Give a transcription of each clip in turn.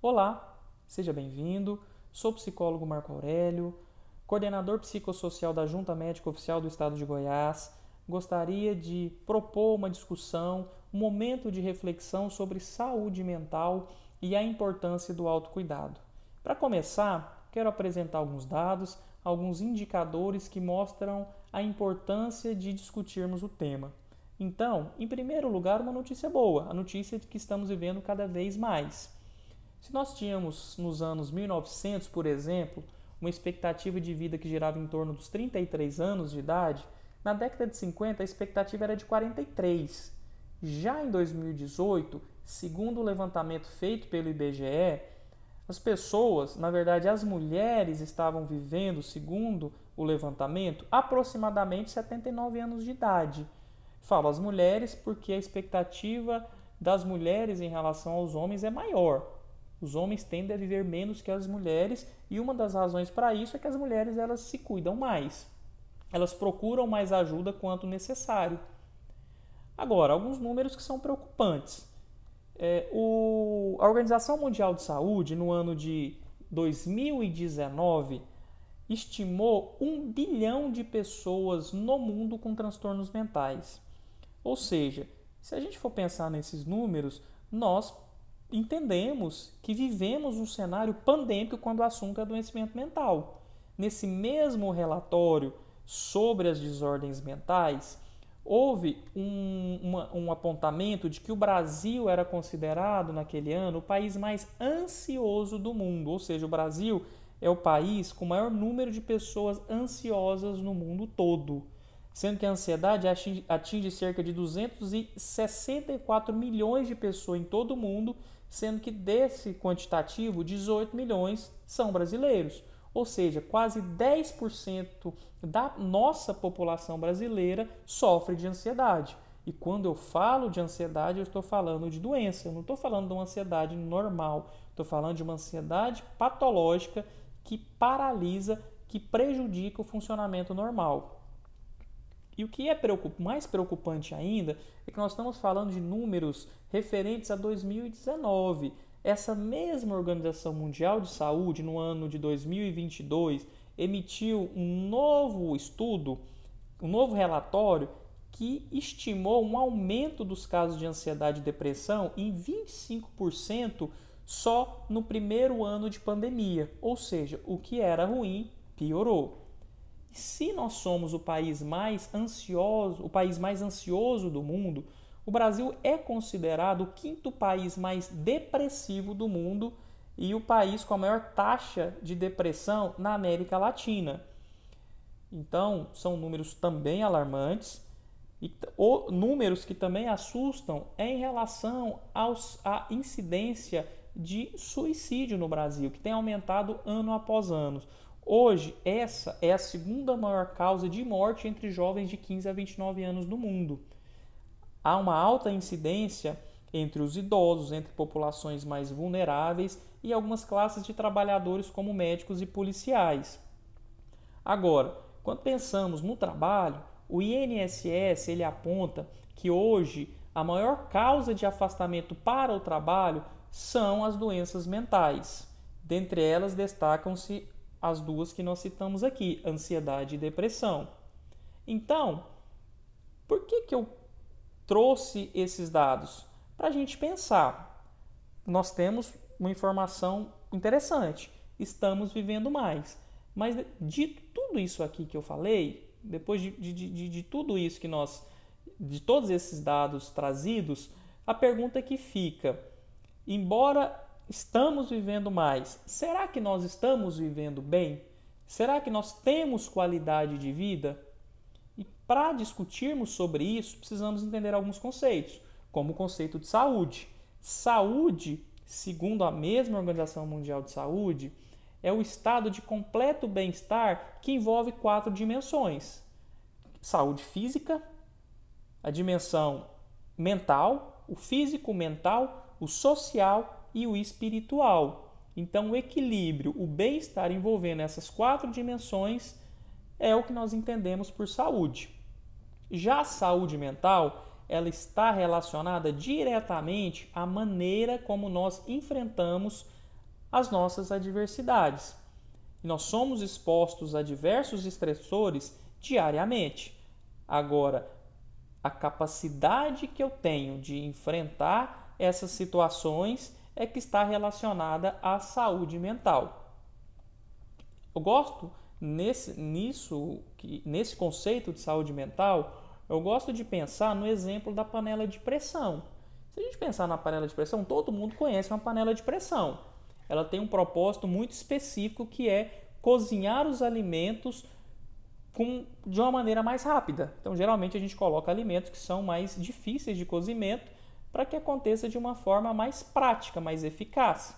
Olá, seja bem-vindo. Sou o psicólogo Marco Aurélio, coordenador psicossocial da Junta Médica Oficial do Estado de Goiás. Gostaria de propor uma discussão, um momento de reflexão sobre saúde mental e a importância do autocuidado. Para começar, quero apresentar alguns dados, alguns indicadores que mostram a importância de discutirmos o tema. Então, em primeiro lugar, uma notícia boa, a notícia de que estamos vivendo cada vez mais se nós tínhamos nos anos 1900, por exemplo, uma expectativa de vida que girava em torno dos 33 anos de idade, na década de 50 a expectativa era de 43. Já em 2018, segundo o levantamento feito pelo IBGE, as pessoas, na verdade as mulheres, estavam vivendo, segundo o levantamento, aproximadamente 79 anos de idade. Falo as mulheres porque a expectativa das mulheres em relação aos homens é maior, os homens tendem a viver menos que as mulheres e uma das razões para isso é que as mulheres elas se cuidam mais. Elas procuram mais ajuda quanto necessário. Agora, alguns números que são preocupantes. É, o, a Organização Mundial de Saúde, no ano de 2019, estimou um bilhão de pessoas no mundo com transtornos mentais. Ou seja, se a gente for pensar nesses números, nós entendemos que vivemos um cenário pandêmico quando o assunto é adoecimento mental. Nesse mesmo relatório sobre as desordens mentais, houve um, uma, um apontamento de que o Brasil era considerado, naquele ano, o país mais ansioso do mundo, ou seja, o Brasil é o país com o maior número de pessoas ansiosas no mundo todo sendo que a ansiedade atinge, atinge cerca de 264 milhões de pessoas em todo o mundo, sendo que desse quantitativo, 18 milhões são brasileiros. Ou seja, quase 10% da nossa população brasileira sofre de ansiedade. E quando eu falo de ansiedade, eu estou falando de doença, eu não estou falando de uma ansiedade normal, estou falando de uma ansiedade patológica que paralisa, que prejudica o funcionamento normal. E o que é mais preocupante ainda é que nós estamos falando de números referentes a 2019. Essa mesma Organização Mundial de Saúde, no ano de 2022, emitiu um novo estudo, um novo relatório que estimou um aumento dos casos de ansiedade e depressão em 25% só no primeiro ano de pandemia. Ou seja, o que era ruim piorou. E se nós somos o país mais ansioso, o país mais ansioso do mundo, o Brasil é considerado o quinto país mais depressivo do mundo e o país com a maior taxa de depressão na América Latina. Então, são números também alarmantes e números que também assustam é em relação aos, à incidência de suicídio no Brasil, que tem aumentado ano após ano. Hoje, essa é a segunda maior causa de morte entre jovens de 15 a 29 anos no mundo. Há uma alta incidência entre os idosos, entre populações mais vulneráveis e algumas classes de trabalhadores, como médicos e policiais. Agora, quando pensamos no trabalho, o INSS ele aponta que hoje a maior causa de afastamento para o trabalho são as doenças mentais. Dentre elas destacam-se as duas que nós citamos aqui, ansiedade e depressão. Então, por que, que eu trouxe esses dados? Para a gente pensar. Nós temos uma informação interessante. Estamos vivendo mais. Mas de tudo isso aqui que eu falei, depois de, de, de, de tudo isso que nós, de todos esses dados trazidos, a pergunta que fica: embora estamos vivendo mais, será que nós estamos vivendo bem? Será que nós temos qualidade de vida? E para discutirmos sobre isso, precisamos entender alguns conceitos, como o conceito de saúde. Saúde, segundo a mesma Organização Mundial de Saúde, é o estado de completo bem-estar que envolve quatro dimensões: saúde física, a dimensão mental, o físico, mental, o social e o espiritual. Então, o equilíbrio, o bem-estar envolvendo essas quatro dimensões é o que nós entendemos por saúde. Já a saúde mental, ela está relacionada diretamente à maneira como nós enfrentamos as nossas adversidades. Nós somos expostos a diversos estressores diariamente. Agora, a capacidade que eu tenho de enfrentar essas situações é que está relacionada à saúde mental. Eu gosto nesse, nisso, que, nesse conceito de saúde mental, eu gosto de pensar no exemplo da panela de pressão. Se a gente pensar na panela de pressão, todo mundo conhece uma panela de pressão. Ela tem um propósito muito específico que é cozinhar os alimentos com, de uma maneira mais rápida. Então, geralmente a gente coloca alimentos que são mais difíceis de cozimento para que aconteça de uma forma mais prática, mais eficaz.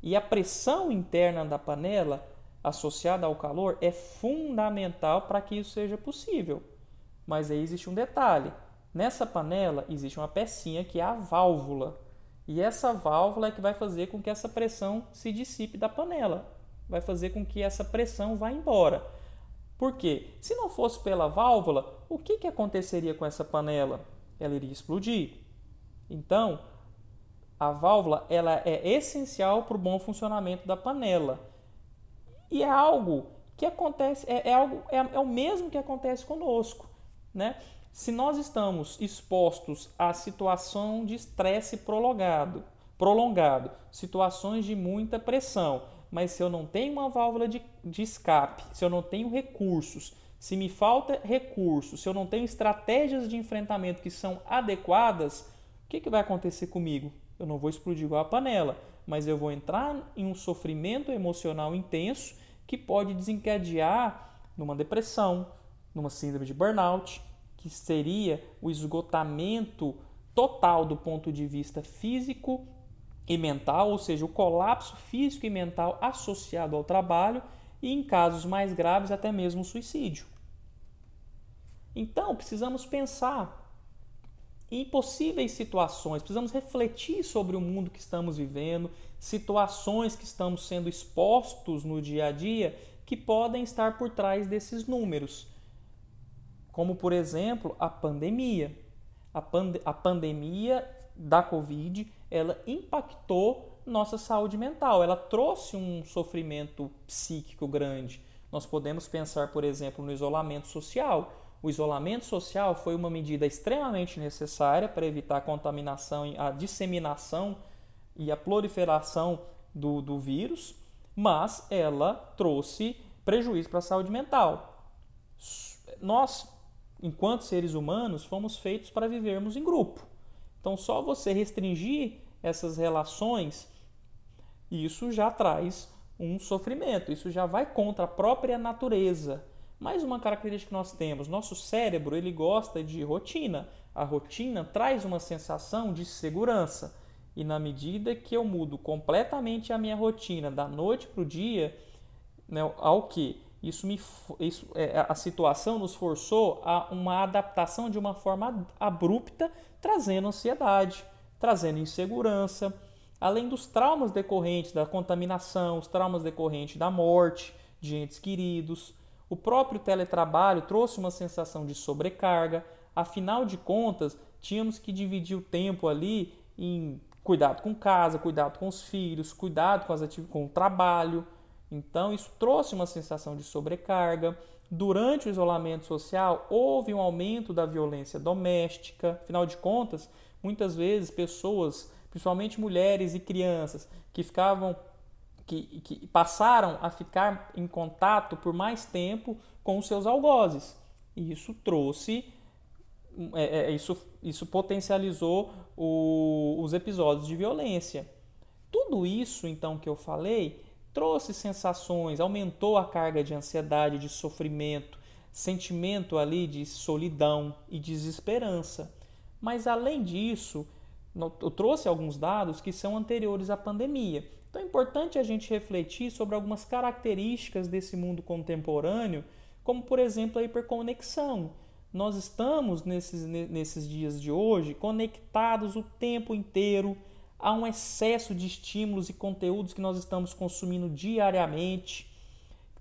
E a pressão interna da panela associada ao calor é fundamental para que isso seja possível. Mas aí existe um detalhe: nessa panela existe uma pecinha que é a válvula. E essa válvula é que vai fazer com que essa pressão se dissipe da panela, vai fazer com que essa pressão vá embora. Por quê? Se não fosse pela válvula, o que, que aconteceria com essa panela? Ela iria explodir. Então, a válvula ela é essencial para o bom funcionamento da panela. E é algo que acontece, é, é algo, é, é, o mesmo que acontece conosco. Né? Se nós estamos expostos a situação de estresse prolongado, prolongado, situações de muita pressão, mas se eu não tenho uma válvula de, de escape, se eu não tenho recursos, se me falta recursos, se eu não tenho estratégias de enfrentamento que são adequadas, que, que vai acontecer comigo? Eu não vou explodir igual a panela, mas eu vou entrar em um sofrimento emocional intenso que pode desencadear numa depressão, numa síndrome de burnout, que seria o esgotamento total do ponto de vista físico e mental, ou seja, o colapso físico e mental associado ao trabalho e, em casos mais graves, até mesmo o suicídio. Então, precisamos pensar impossíveis possíveis situações. Precisamos refletir sobre o mundo que estamos vivendo, situações que estamos sendo expostos no dia a dia que podem estar por trás desses números. Como, por exemplo, a pandemia. A, pand a pandemia da Covid ela impactou nossa saúde mental, ela trouxe um sofrimento psíquico grande. Nós podemos pensar, por exemplo, no isolamento social o isolamento social foi uma medida extremamente necessária para evitar a contaminação, a disseminação e a proliferação do, do vírus, mas ela trouxe prejuízo para a saúde mental. Nós, enquanto seres humanos, fomos feitos para vivermos em grupo. Então, só você restringir essas relações, isso já traz um sofrimento, isso já vai contra a própria natureza. Mais uma característica que nós temos, nosso cérebro ele gosta de rotina. A rotina traz uma sensação de segurança. E na medida que eu mudo completamente a minha rotina da noite para o dia, né, ao que isso me isso, é, a situação nos forçou a uma adaptação de uma forma abrupta, trazendo ansiedade, trazendo insegurança, além dos traumas decorrentes da contaminação, os traumas decorrentes da morte de entes queridos. O próprio teletrabalho trouxe uma sensação de sobrecarga, afinal de contas, tínhamos que dividir o tempo ali em cuidado com casa, cuidado com os filhos, cuidado com, as com o trabalho. Então, isso trouxe uma sensação de sobrecarga. Durante o isolamento social, houve um aumento da violência doméstica. Afinal de contas, muitas vezes pessoas, principalmente mulheres e crianças, que ficavam que, que passaram a ficar em contato por mais tempo com os seus algozes. E isso trouxe é, é, é, isso, isso potencializou o, os episódios de violência. Tudo isso, então, que eu falei, trouxe sensações, aumentou a carga de ansiedade, de sofrimento, sentimento ali de solidão e desesperança. Mas, além disso, eu trouxe alguns dados que são anteriores à pandemia. Então é importante a gente refletir sobre algumas características desse mundo contemporâneo, como por exemplo a hiperconexão. Nós estamos nesses, nesses dias de hoje conectados o tempo inteiro a um excesso de estímulos e conteúdos que nós estamos consumindo diariamente.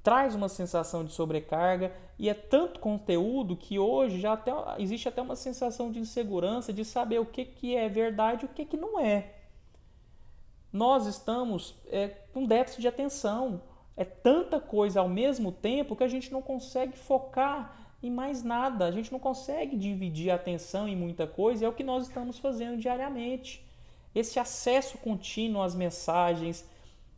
Traz uma sensação de sobrecarga e é tanto conteúdo que hoje já até, existe até uma sensação de insegurança de saber o que, que é verdade e o que, que não é nós estamos é, com déficit de atenção. É tanta coisa ao mesmo tempo que a gente não consegue focar em mais nada. A gente não consegue dividir a atenção em muita coisa. É o que nós estamos fazendo diariamente. Esse acesso contínuo às mensagens,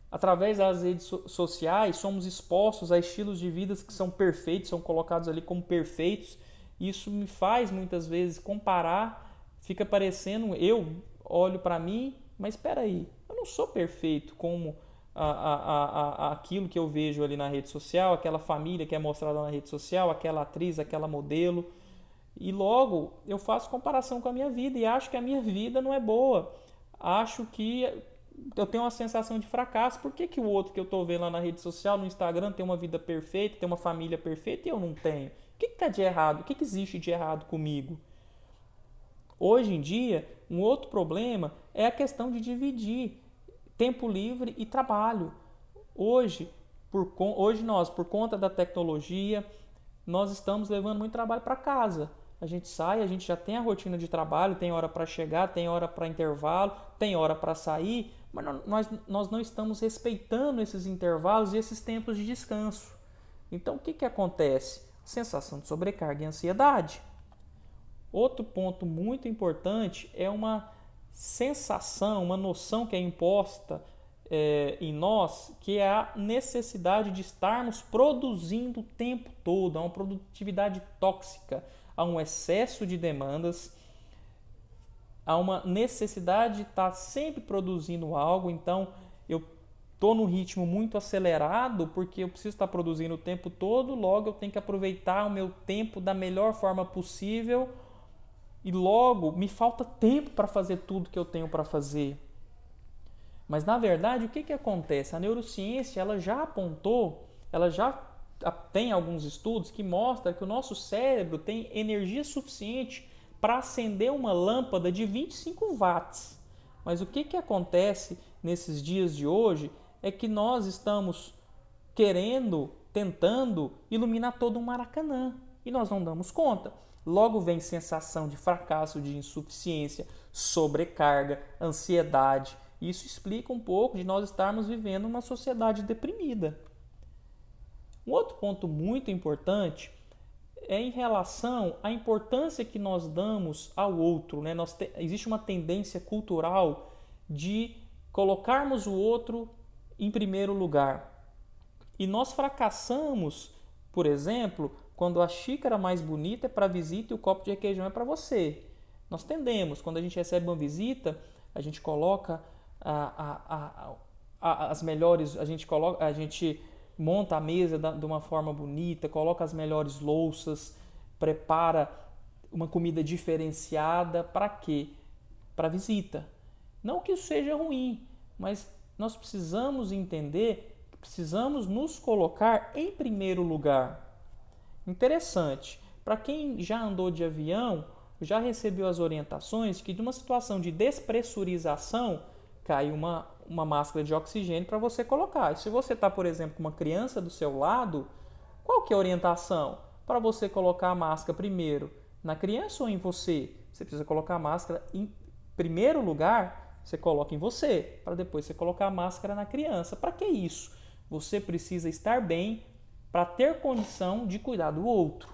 através das redes sociais, somos expostos a estilos de vida que são perfeitos, são colocados ali como perfeitos. Isso me faz muitas vezes comparar. Fica parecendo eu olho para mim, mas espera aí, não sou perfeito como a, a, a, aquilo que eu vejo ali na rede social, aquela família que é mostrada na rede social, aquela atriz, aquela modelo. E logo eu faço comparação com a minha vida e acho que a minha vida não é boa. Acho que eu tenho uma sensação de fracasso. Por que, que o outro que eu estou vendo lá na rede social, no Instagram, tem uma vida perfeita, tem uma família perfeita e eu não tenho? O que está de errado? O que, que existe de errado comigo? Hoje em dia, um outro problema é a questão de dividir tempo livre e trabalho. Hoje, por, hoje nós, por conta da tecnologia, nós estamos levando muito trabalho para casa. A gente sai, a gente já tem a rotina de trabalho, tem hora para chegar, tem hora para intervalo, tem hora para sair, mas nós, nós não estamos respeitando esses intervalos e esses tempos de descanso. Então o que, que acontece? Sensação de sobrecarga e ansiedade. Outro ponto muito importante é uma sensação, uma noção que é imposta é, em nós, que é a necessidade de estarmos produzindo o tempo todo, a uma produtividade tóxica, a um excesso de demandas, a uma necessidade de estar sempre produzindo algo. Então, eu estou num ritmo muito acelerado porque eu preciso estar produzindo o tempo todo, logo eu tenho que aproveitar o meu tempo da melhor forma possível e logo me falta tempo para fazer tudo que eu tenho para fazer. Mas na verdade, o que, que acontece? A neurociência ela já apontou, ela já tem alguns estudos que mostram que o nosso cérebro tem energia suficiente para acender uma lâmpada de 25 watts. Mas o que, que acontece nesses dias de hoje é que nós estamos querendo, tentando iluminar todo um Maracanã e nós não damos conta. Logo vem sensação de fracasso, de insuficiência, sobrecarga, ansiedade. Isso explica um pouco de nós estarmos vivendo uma sociedade deprimida. Um outro ponto muito importante é em relação à importância que nós damos ao outro. Né? Nós te... Existe uma tendência cultural de colocarmos o outro em primeiro lugar. E nós fracassamos, por exemplo, quando a xícara mais bonita é para a visita e o copo de requeijão é para você. Nós tendemos, quando a gente recebe uma visita, a gente coloca a, a, a, as melhores, a gente coloca, a gente monta a mesa da, de uma forma bonita, coloca as melhores louças, prepara uma comida diferenciada para quê? Para visita. Não que isso seja ruim, mas nós precisamos entender, precisamos nos colocar em primeiro lugar. Interessante. Para quem já andou de avião, já recebeu as orientações que de uma situação de despressurização cai uma, uma máscara de oxigênio para você colocar. E se você está, por exemplo, com uma criança do seu lado, qual que é a orientação? Para você colocar a máscara primeiro na criança ou em você? Você precisa colocar a máscara em primeiro lugar, você coloca em você, para depois você colocar a máscara na criança. Para que isso? Você precisa estar bem para ter condição de cuidar do outro.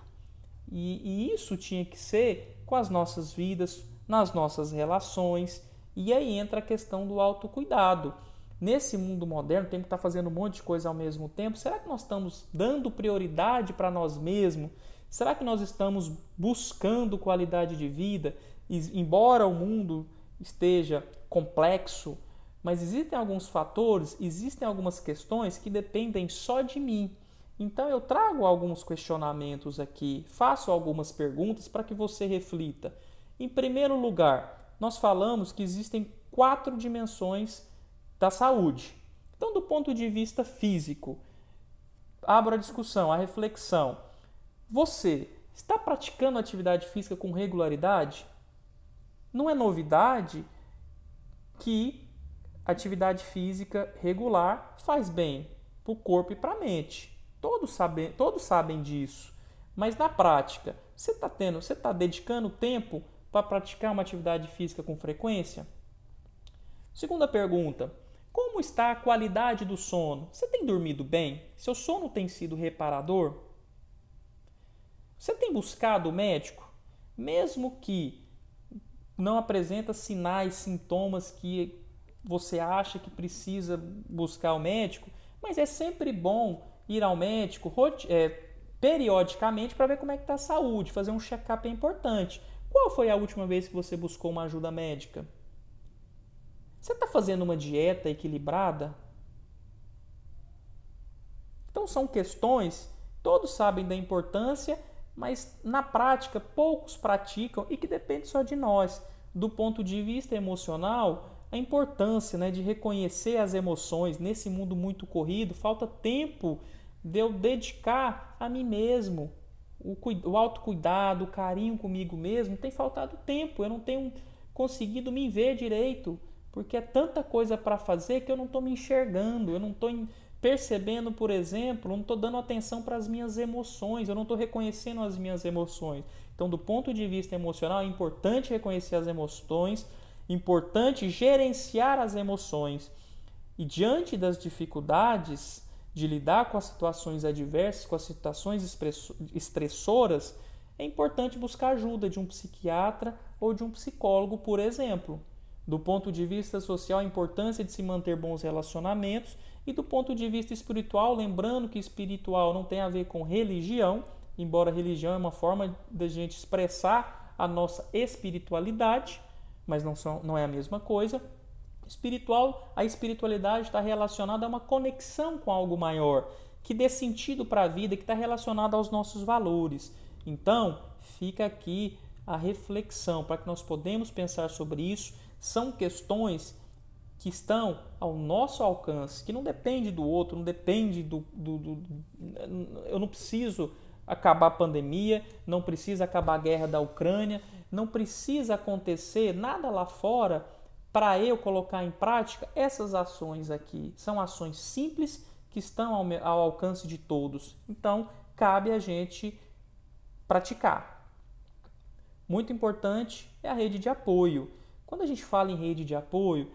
E, e, isso tinha que ser com as nossas vidas, nas nossas relações. E aí entra a questão do autocuidado. Nesse mundo moderno, tem que estar tá fazendo um monte de coisa ao mesmo tempo. Será que nós estamos dando prioridade para nós mesmos? Será que nós estamos buscando qualidade de vida? E, embora o mundo esteja complexo, mas existem alguns fatores, existem algumas questões que dependem só de mim. Então eu trago alguns questionamentos aqui, faço algumas perguntas para que você reflita. Em primeiro lugar, nós falamos que existem quatro dimensões da saúde. Então, do ponto de vista físico, abro a discussão, a reflexão. Você está praticando atividade física com regularidade? Não é novidade que atividade física regular faz bem para o corpo e para a mente. Todos sabem, todos sabem disso. Mas na prática, você está tendo, você está dedicando tempo para praticar uma atividade física com frequência? Segunda pergunta: como está a qualidade do sono? Você tem dormido bem? Seu sono tem sido reparador? Você tem buscado o médico? Mesmo que não apresenta sinais, sintomas que você acha que precisa buscar o médico, mas é sempre bom ir ao médico é, periodicamente para ver como é que está a saúde, fazer um check-up é importante. Qual foi a última vez que você buscou uma ajuda médica? Você está fazendo uma dieta equilibrada? Então são questões, todos sabem da importância, mas na prática poucos praticam e que depende só de nós. Do ponto de vista emocional, a importância né, de reconhecer as emoções nesse mundo muito corrido, falta tempo de eu dedicar a mim mesmo. O, o autocuidado, o carinho comigo mesmo, tem faltado tempo. Eu não tenho conseguido me ver direito, porque é tanta coisa para fazer que eu não estou me enxergando, eu não estou percebendo, por exemplo, eu não estou dando atenção para as minhas emoções, eu não estou reconhecendo as minhas emoções. Então, do ponto de vista emocional, é importante reconhecer as emoções importante gerenciar as emoções e, diante das dificuldades de lidar com as situações adversas, com as situações estressoras, é importante buscar ajuda de um psiquiatra ou de um psicólogo, por exemplo. Do ponto de vista social, a importância de se manter bons relacionamentos, e do ponto de vista espiritual, lembrando que espiritual não tem a ver com religião, embora religião é uma forma da gente expressar a nossa espiritualidade, mas não, são, não é a mesma coisa. Espiritual, a espiritualidade está relacionada a uma conexão com algo maior, que dê sentido para a vida, que está relacionada aos nossos valores. Então, fica aqui a reflexão para que nós podemos pensar sobre isso. São questões que estão ao nosso alcance, que não depende do outro, não depende do, do, do eu não preciso acabar a pandemia, não precisa acabar a guerra da Ucrânia, não precisa acontecer nada lá fora para eu colocar em prática essas ações aqui. São ações simples que estão ao, ao alcance de todos. Então, cabe a gente praticar. Muito importante é a rede de apoio. Quando a gente fala em rede de apoio,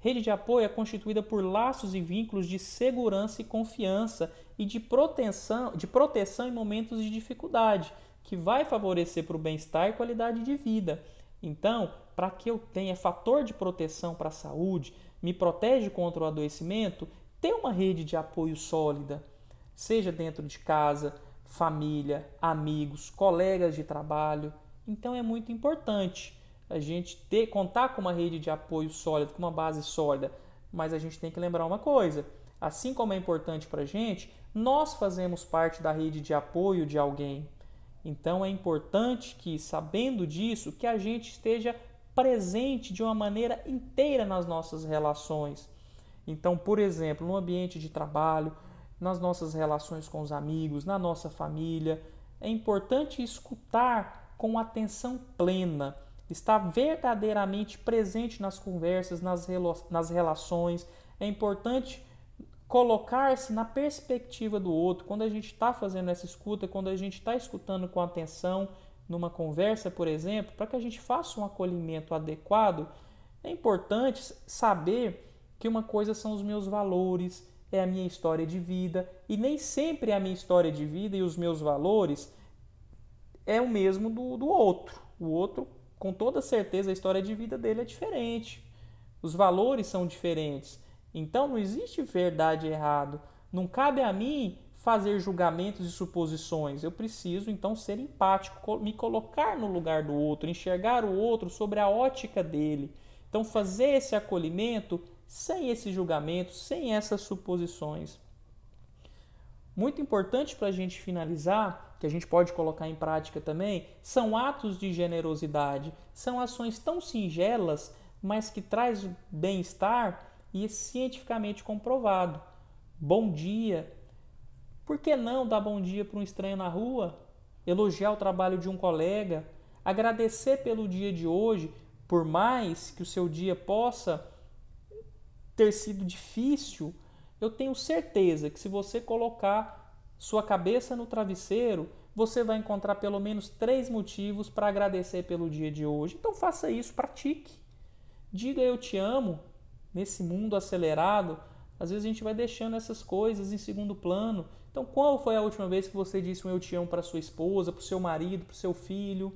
rede de apoio é constituída por laços e vínculos de segurança e confiança e de proteção, de proteção em momentos de dificuldade que vai favorecer para o bem-estar e qualidade de vida. Então, para que eu tenha fator de proteção para a saúde, me protege contra o adoecimento, ter uma rede de apoio sólida, seja dentro de casa, família, amigos, colegas de trabalho. Então é muito importante a gente ter contar com uma rede de apoio sólida, com uma base sólida, mas a gente tem que lembrar uma coisa, assim como é importante para a gente, nós fazemos parte da rede de apoio de alguém. Então é importante que, sabendo disso, que a gente esteja presente de uma maneira inteira nas nossas relações. Então, por exemplo, no ambiente de trabalho, nas nossas relações com os amigos, na nossa família, é importante escutar com atenção plena, estar verdadeiramente presente nas conversas, nas, nas relações. É importante colocar-se na perspectiva do outro, quando a gente está fazendo essa escuta, quando a gente está escutando com atenção, numa conversa, por exemplo, para que a gente faça um acolhimento adequado, é importante saber que uma coisa são os meus valores, é a minha história de vida, e nem sempre é a minha história de vida e os meus valores é o mesmo do, do outro. O outro, com toda certeza, a história de vida dele é diferente. Os valores são diferentes. Então não existe verdade e errado. Não cabe a mim fazer julgamentos e suposições. Eu preciso então ser empático, me colocar no lugar do outro, enxergar o outro sobre a ótica dele. Então fazer esse acolhimento sem esse julgamento, sem essas suposições. Muito importante para a gente finalizar, que a gente pode colocar em prática também, são atos de generosidade. São ações tão singelas, mas que traz bem-estar e cientificamente comprovado. Bom dia. Por que não dar bom dia para um estranho na rua? Elogiar o trabalho de um colega? Agradecer pelo dia de hoje, por mais que o seu dia possa ter sido difícil, eu tenho certeza que se você colocar sua cabeça no travesseiro, você vai encontrar pelo menos três motivos para agradecer pelo dia de hoje. Então faça isso, pratique. Diga eu te amo nesse mundo acelerado, às vezes a gente vai deixando essas coisas em segundo plano. Então, qual foi a última vez que você disse um eu te amo para sua esposa, para o seu marido, para o seu filho?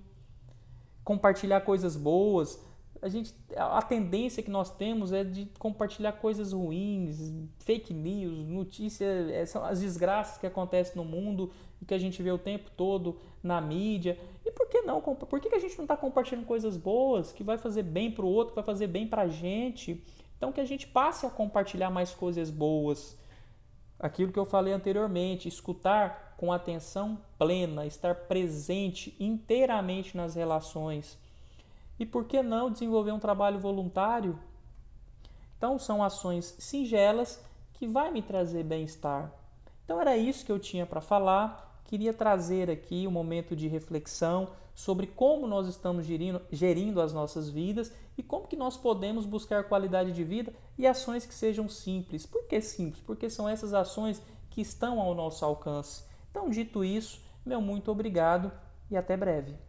Compartilhar coisas boas. A, gente, a tendência que nós temos é de compartilhar coisas ruins, fake news, notícias, eh, são as desgraças que acontecem no mundo e que a gente vê o tempo todo na mídia. E por que não? Por que a gente não está compartilhando coisas boas que vai fazer bem para o outro, que vai fazer bem para a gente? Então que a gente passe a compartilhar mais coisas boas. Aquilo que eu falei anteriormente, escutar com atenção plena, estar presente inteiramente nas relações. E por que não desenvolver um trabalho voluntário? Então são ações singelas que vai me trazer bem-estar. Então era isso que eu tinha para falar. Queria trazer aqui um momento de reflexão sobre como nós estamos gerindo, gerindo as nossas vidas e como que nós podemos buscar qualidade de vida e ações que sejam simples. Por que simples? Porque são essas ações que estão ao nosso alcance. Então, dito isso, meu muito obrigado e até breve.